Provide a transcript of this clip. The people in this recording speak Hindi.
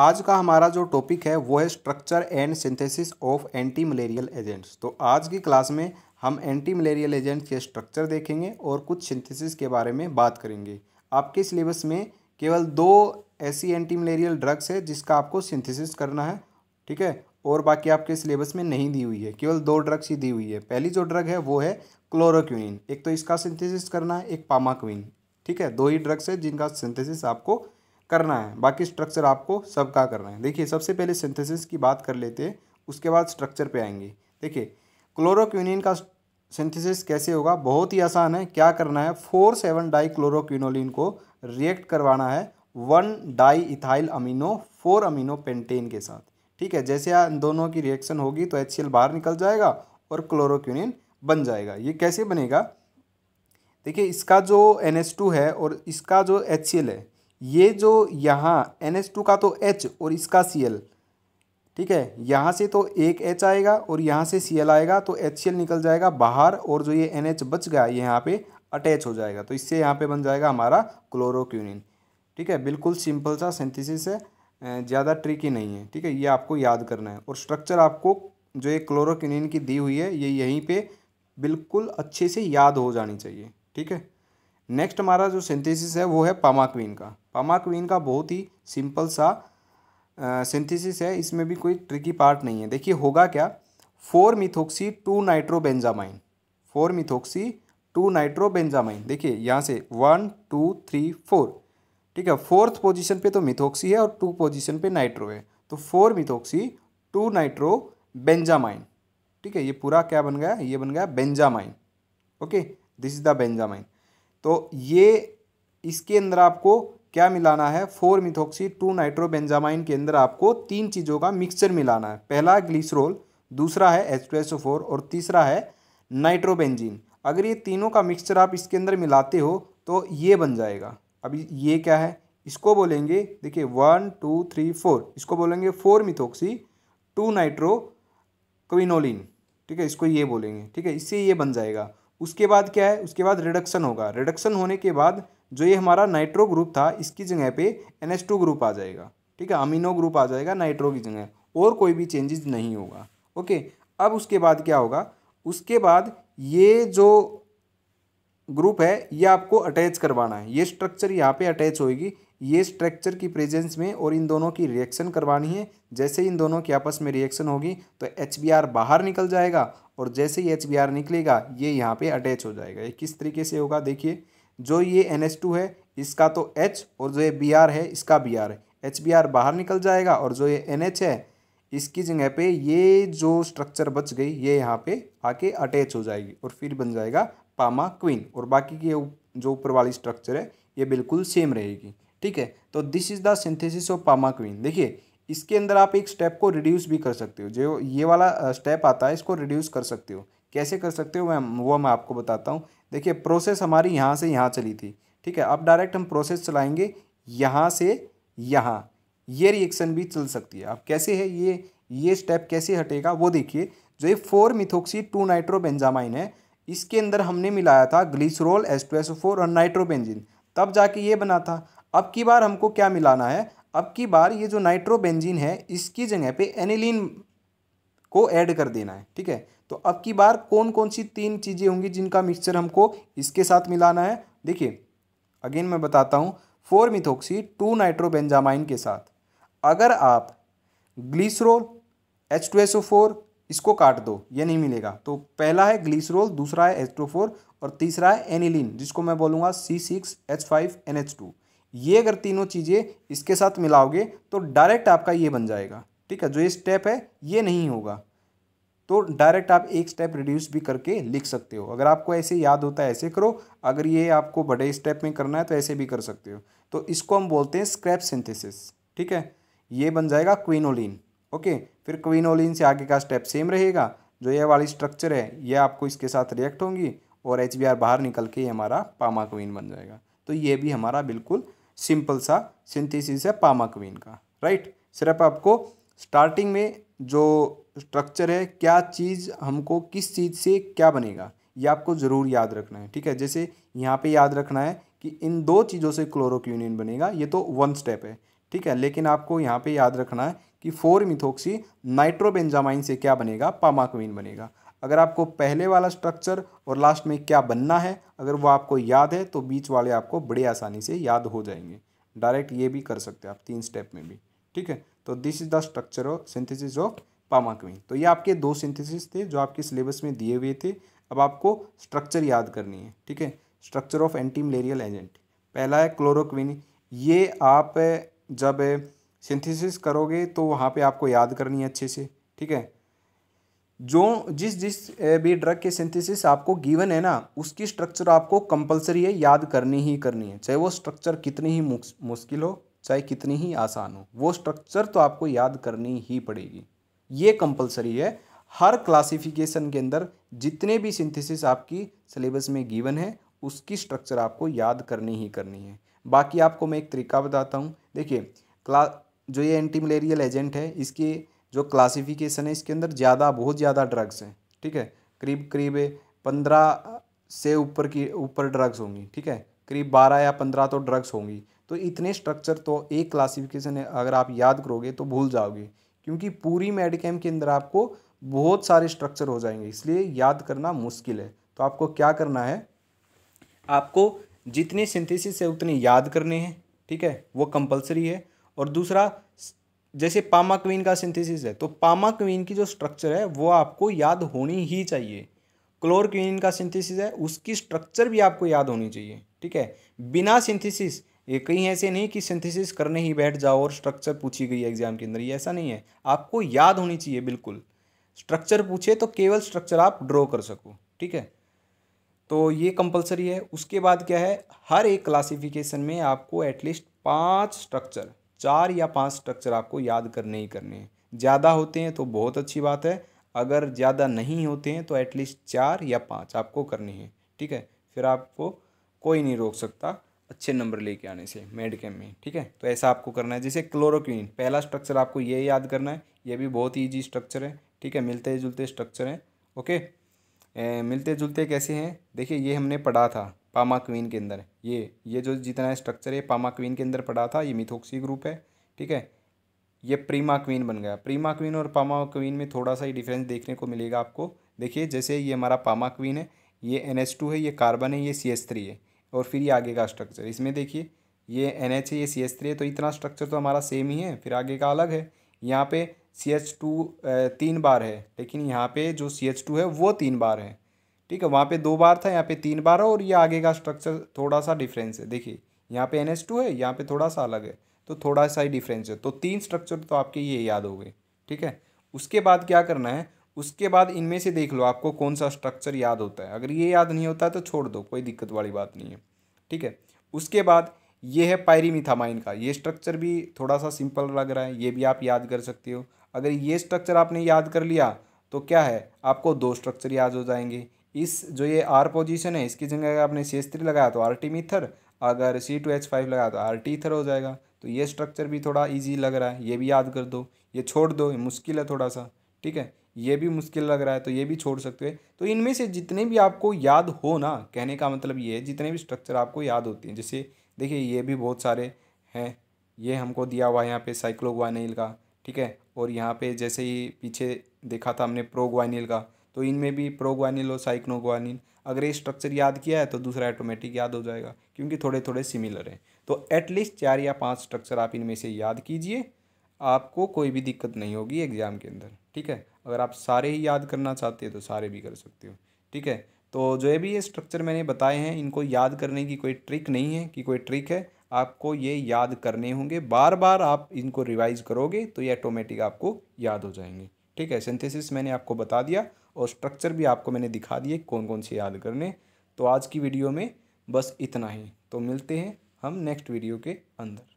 आज का हमारा जो टॉपिक है वो है structure and synthesis of anti malarial agents तो आज की क्लास में हम एंटी मलेरियल एजेंट्स के स्ट्रक्चर देखेंगे और कुछ सिंथेसिस के बारे में बात करेंगे आपके सिलेबस में केवल दो ऐसी एंटी मलेरियल ड्रग्स है जिसका आपको सिंथेसिस करना है ठीक है और बाकी आपके सिलेबस में नहीं दी हुई है केवल दो ड्रग्स ही दी हुई है पहली जो ड्रग है वो है क्लोरोक्विन एक तो इसका सिंथेसिस करना है एक पामाक्विन ठीक है दो ही ड्रग्स है जिनका सिंथेसिस आपको करना है बाकी स्ट्रक्चर आपको सबका करना है देखिए सबसे पहले सिंथेसिस की बात कर लेते हैं उसके बाद स्ट्रक्चर पे आएंगे देखिए क्लोरोक्विनिन का सिंथेसिस कैसे होगा बहुत ही आसान है क्या करना है फोर सेवन डाई क्लोरोक्विनोलिन को रिएक्ट करवाना है one di ethyl amino four amino pentane के साथ ठीक है जैसे इन दोनों की रिएक्शन होगी तो एच बाहर निकल जाएगा और क्लोरोक्विनिन बन जाएगा ये कैसे बनेगा देखिए इसका जो एन है और इसका जो एच है ये जो यहाँ एन एच टू का तो एच और इसका सी एल ठीक है यहाँ से तो एक एच आएगा और यहाँ से सी एल आएगा तो एच सी एल निकल जाएगा बाहर और जो ये एन एच बच गया ये यहाँ पे अटैच हो जाएगा तो इससे यहाँ पे बन जाएगा हमारा क्लोरोक्यूनिन ठीक है बिल्कुल सिंपल सा सिंथेसिस है ज़्यादा ट्रिकी नहीं है ठीक है ये आपको याद करना है और स्ट्रक्चर आपको जो ये क्लोरोक्यूनिन की दी हुई है ये यहीं पर बिल्कुल अच्छे से याद हो जानी चाहिए ठीक है नेक्स्ट हमारा जो सिंथेसिस है वो है पामाक्वीन का पामाक्वीन का बहुत ही सिंपल सा सिंथेसिस है इसमें भी कोई ट्रिकी पार्ट नहीं है देखिए होगा क्या four methoxy two nitrobenzamine four methoxy two nitrobenzamine देखिए यहाँ से वन टू थ्री फोर ठीक है फोर्थ पोजीशन पे तो मिथोक्सी है और टू पोजीशन पे नाइट्रो है तो four methoxy two nitro benzamine ठीक है ये पूरा क्या बन गया ये बन गया benzamine okay this is the benzamine तो ये इसके अंदर आपको क्या मिलाना है फोर मिथोक्सी टू नाइट्रोबेंजामाइन के अंदर आपको तीन चीज़ों का मिक्सचर मिलाना है पहला ग्लिसरोल दूसरा है एच फोर और तीसरा है नाइट्रोबेंजीन अगर ये तीनों का मिक्सचर आप इसके अंदर मिलाते हो तो ये बन जाएगा अभी ये क्या है इसको बोलेंगे देखिए वन टू थ्री फोर इसको बोलेंगे four methoxy two nitro quinoline ठीक है इसको ये बोलेंगे ठीक है इससे ये बन जाएगा उसके बाद क्या है उसके बाद रिडक्शन होगा रिडक्शन होने के बाद जो ये हमारा नाइट्रो ग्रुप था इसकी जगह पे एन ग्रुप आ जाएगा ठीक है अमीनो ग्रुप आ जाएगा नाइट्रो की जगह और कोई भी चेंजेस नहीं होगा ओके अब उसके बाद क्या होगा उसके बाद ये जो ग्रुप है ये आपको अटैच करवाना है ये स्ट्रक्चर यहाँ पे अटैच होएगी ये स्ट्रक्चर की प्रेजेंस में और इन दोनों की रिएक्शन करवानी है जैसे इन दोनों की आपस में रिएक्शन होगी तो एच बाहर निकल जाएगा और जैसे ही एच निकलेगा ये यहाँ पर अटैच हो जाएगा ये किस तरीके से होगा देखिए जो ये एन है इसका तो एच और जो ये बी है इसका बी है एच बाहर निकल जाएगा और जो ये एन है इसकी जगह पे ये जो स्ट्रक्चर बच गई ये यहाँ पे आके अटैच हो जाएगी और फिर बन जाएगा पामा क्वीन और बाकी की जो ऊपर वाली स्ट्रक्चर है ये बिल्कुल सेम रहेगी ठीक है तो this is the synthesis of pamaquine देखिए इसके अंदर आप एक स्टेप को रिड्यूस भी कर सकते हो जो ये वाला स्टेप आता है इसको रिड्यूस कर सकते हो कैसे कर सकते हो मैं वो मैं आपको बताता हूँ देखिए प्रोसेस हमारी यहाँ से यहाँ चली थी ठीक है अब डायरेक्ट हम प्रोसेस चलाएंगे यहाँ से यहाँ ये रिएक्शन भी चल सकती है अब कैसे है ये ये स्टेप कैसे हटेगा वो देखिए जो ये फोर मिथोक्सी टू नाइट्रोबेंजामाइन है इसके अंदर हमने मिलाया था ग्लिसरोल एस और नाइट्रोबेंजिन तब जाके ये बना था अब की बार हमको क्या मिलाना है अब की बार ये जो नाइट्रोबेंजीन है इसकी जगह पे एनिलीन को ऐड कर देना है ठीक है तो अब की बार कौन कौन सी तीन चीज़ें होंगी जिनका मिक्सचर हमको इसके साथ मिलाना है देखिए अगेन मैं बताता हूँ फोर मिथोक्सी टू नाइट्रोबेंजामाइन के साथ अगर आप ग्लिसरोल एच टू फोर इसको काट दो ये नहीं मिलेगा तो पहला है ग्लिसरोल दूसरा है एच टू फोर और तीसरा है एनिलिन जिसको मैं बोलूँगा C six H five N H two ये अगर तीनों चीज़ें इसके साथ मिलाओगे तो डायरेक्ट आपका ये बन जाएगा ठीक है जो ये स्टेप है ये नहीं होगा तो डायरेक्ट आप एक स्टेप रिड्यूस भी करके लिख सकते हो अगर आपको ऐसे याद होता है ऐसे करो अगर ये आपको बड़े स्टेप में करना है तो ऐसे भी कर सकते हो तो इसको हम बोलते हैं स्क्रैप सिंथेसिस ठीक है ये बन जाएगा क्विनोलिन ओके फिर क्विनोलिन से आगे का स्टेप सेम रहेगा जो ये वाली स्ट्रक्चर है ये आपको इसके साथ रिएक्ट होंगी और एच बाहर निकल के ये हमारा पामा क्वीन बन जाएगा तो ये भी हमारा बिल्कुल सिंपल सा सिंथेसिस है पामाक्विन का राइट सिर्फ आपको स्टार्टिंग में जो स्ट्रक्चर है क्या चीज़ हमको किस चीज़ से क्या बनेगा ये आपको ज़रूर याद रखना है ठीक है जैसे यहाँ पे याद रखना है कि इन दो चीज़ों से क्लोरोक्यूनिन बनेगा ये तो वन स्टेप है ठीक है लेकिन आपको यहाँ पे याद रखना है कि फोर मिथोक्सी नाइट्रोबेंजामाइन से क्या बनेगा पामाक्विन बनेगा अगर आपको पहले वाला स्ट्रक्चर और लास्ट में क्या बनना है अगर वो आपको याद है तो बीच वाले आपको बड़े आसानी से याद हो जाएंगे डायरेक्ट ये भी कर सकते हैं आप तीन स्टेप में भी ठीक है तो this is the structure of synthesis of pama तो ये आपके दो सिंथेसिस थे जो आपके सिलेबस में दिए हुए थे अब आपको स्ट्रक्चर याद करनी है ठीक है structure of anti malarial agent पहला है क्लोरोक्विन ये आप जब सिंथेसिस करोगे तो वहाँ पे आपको याद करनी है अच्छे से ठीक है जो जिस जिस भी ड्रग के सिंथेसिस आपको गिवन है ना उसकी स्ट्रक्चर आपको कंपलसरी है याद करनी ही करनी है चाहे वो स्ट्रक्चर कितनी ही मुश्किल हो चाहे कितनी ही आसान हो वो स्ट्रक्चर तो आपको याद करनी ही पड़ेगी ये कंपलसरी है हर क्लासिफिकेशन के अंदर जितने भी सिंथेसिस आपकी सिलेबस में गिवन है उसकी स्ट्रक्चर आपको याद करनी ही करनी है बाकी आपको मैं एक तरीका बताता हूँ देखिए क्ला जो ये एंटी मलेरियल एजेंट है इसकी जो क्लासिफिकेशन है इसके अंदर ज़्यादा बहुत ज़्यादा ड्रग्स हैं ठीक है करीब करीब पंद्रह से ऊपर की ऊपर ड्रग्स होंगी ठीक है करीब बारह या पंद्रह तो ड्रग्स होंगी तो इतने स्ट्रक्चर तो एक क्लासिफिकेशन है अगर आप याद करोगे तो भूल जाओगे क्योंकि पूरी मेडिकैम के अंदर आपको बहुत सारे स्ट्रक्चर हो जाएंगे इसलिए याद करना मुश्किल है तो आपको क्या करना है आपको जितने सिंथेसिस है उतने याद करने हैं ठीक है वो कंपलसरी है और दूसरा जैसे पामा क्वीन का सिंथेसिस है तो पामा क्वीन की जो स्ट्रक्चर है वो आपको याद होनी ही चाहिए क्लोर क्वीन का सिंथेसिस है उसकी स्ट्रक्चर भी आपको याद होनी चाहिए ठीक है बिना सिंथेसिस ये कहीं ऐसे नहीं कि सिंथेसिस करने ही बैठ जाओ और स्ट्रक्चर पूछी गई है एग्जाम के अंदर ये ऐसा नहीं है आपको याद होनी चाहिए बिल्कुल स्ट्रक्चर पूछे तो केवल स्ट्रक्चर आप ड्रॉ कर सको ठीक है तो ये कंपलसरी है उसके बाद क्या है हर एक क्लासिफिकेशन में आपको एटलीस्ट पांच स्ट्रक्चर चार या पांच स्ट्रक्चर आपको याद करने ही करने हैं ज़्यादा होते हैं तो बहुत अच्छी बात है अगर ज़्यादा नहीं होते हैं तो एटलीस्ट चार या पाँच आपको करने हैं ठीक है फिर आपको कोई नहीं रोक सकता अच्छे नंबर लेके आने से मेड कैम में ठीक है तो ऐसा आपको करना है जैसे क्लोरोक्विन पहला स्ट्रक्चर आपको ये याद करना है ये भी बहुत ईजी स्ट्रक्चर है ठीक है मिलते जुलते स्ट्रक्चर हैं ओके ए, मिलते जुलते कैसे हैं देखिए ये हमने पढ़ा था पामा क्वीन के अंदर ये ये जो जितना स्ट्रक्चर है पामा क्वीन के अंदर पड़ा था ये मिथोक्सी ग्रुप है ठीक है ये प्रीमा क्वीन बन गया प्रीमा क्वीन और पामा क्वीन में थोड़ा सा ही डिफरेंस देखने को मिलेगा आपको देखिए जैसे ये हमारा पामा क्वीन है ये एन एच टू है ये कार्बन है ये सी एस थ्री है और फिर ये आगे का स्ट्रक्चर इसमें देखिए ये एन एच है ये सी एस थ्री है तो इतना स्ट्रक्चर तो हमारा सेम ही है फिर आगे का अलग है यहाँ पे सी एच टू तीन बार है लेकिन यहाँ पे जो सी एच टू है वो तीन बार है ठीक है वहाँ पे दो बार था यहाँ पे तीन बार है और ये आगे का स्ट्रक्चर थोड़ा सा डिफरेंस है देखिए यहाँ पे एन एस टू है यहाँ पे थोड़ा सा अलग है तो थोड़ा सा ही डिफरेंस है तो तीन स्ट्रक्चर तो आपके ये याद हो गए ठीक है उसके बाद क्या करना है उसके बाद इनमें से देख लो आपको कौन सा स्ट्रक्चर याद होता है अगर ये याद नहीं होता है तो छोड़ दो कोई दिक्कत वाली बात नहीं है ठीक है उसके बाद ये है पायरीमिथामाइन का ये स्ट्रक्चर भी थोड़ा सा सिंपल लग रहा है ये भी आप याद कर सकते हो अगर ये स्ट्रक्चर आपने याद कर लिया तो क्या है आपको दो स्ट्रक्चर याद हो जाएंगे इस जो ये आर पोजीशन है इसकी जगह आपने सी एस थ्री लगाया तो आर टी मीथर अगर सी टू एच फाइव लगाया तो आर टी ईथर हो जाएगा तो ये स्ट्रक्चर भी थोड़ा ईजी लग रहा है ये भी याद कर दो ये छोड़ दो ये मुश्किल है थोड़ा सा ठीक है ये भी मुश्किल लग रहा है तो ये भी छोड़ सकते हैं तो इनमें से जितने भी आपको याद हो ना कहने का मतलब ये है जितने भी स्ट्रक्चर आपको याद होती हैं जैसे देखिए ये भी बहुत सारे हैं ये हमको दिया हुआ है यहाँ पे साइक्लोग्वाइनिल का ठीक है और यहाँ पे जैसे ही पीछे देखा था हमने प्रोग्वाइनिल का तो इनमें भी प्रोग्वानिल और साइक्नोग्वानिन अगर ये स्ट्रक्चर याद किया है तो दूसरा ऑटोमेटिक याद हो जाएगा क्योंकि थोड़े थोड़े सिमिलर हैं तो एटलीस्ट चार या पाँच स्ट्रक्चर आप इनमें से याद कीजिए आपको कोई भी दिक्कत नहीं होगी एग्ज़ाम के अंदर ठीक है अगर आप सारे ही याद करना चाहते हो तो सारे भी कर सकते हो ठीक है तो जो भी ये स्ट्रक्चर मैंने बताए हैं इनको याद करने की कोई ट्रिक नहीं है कि कोई ट्रिक है आपको ये याद करने होंगे बार बार आप इनको रिवाइज करोगे तो ये ऑटोमेटिक आपको याद हो जाएंगे ठीक है सिंथेसिस मैंने आपको बता दिया और स्ट्रक्चर भी आपको मैंने दिखा दिए कौन कौन से याद करने तो आज की वीडियो में बस इतना ही तो मिलते हैं हम नेक्स्ट वीडियो के अंदर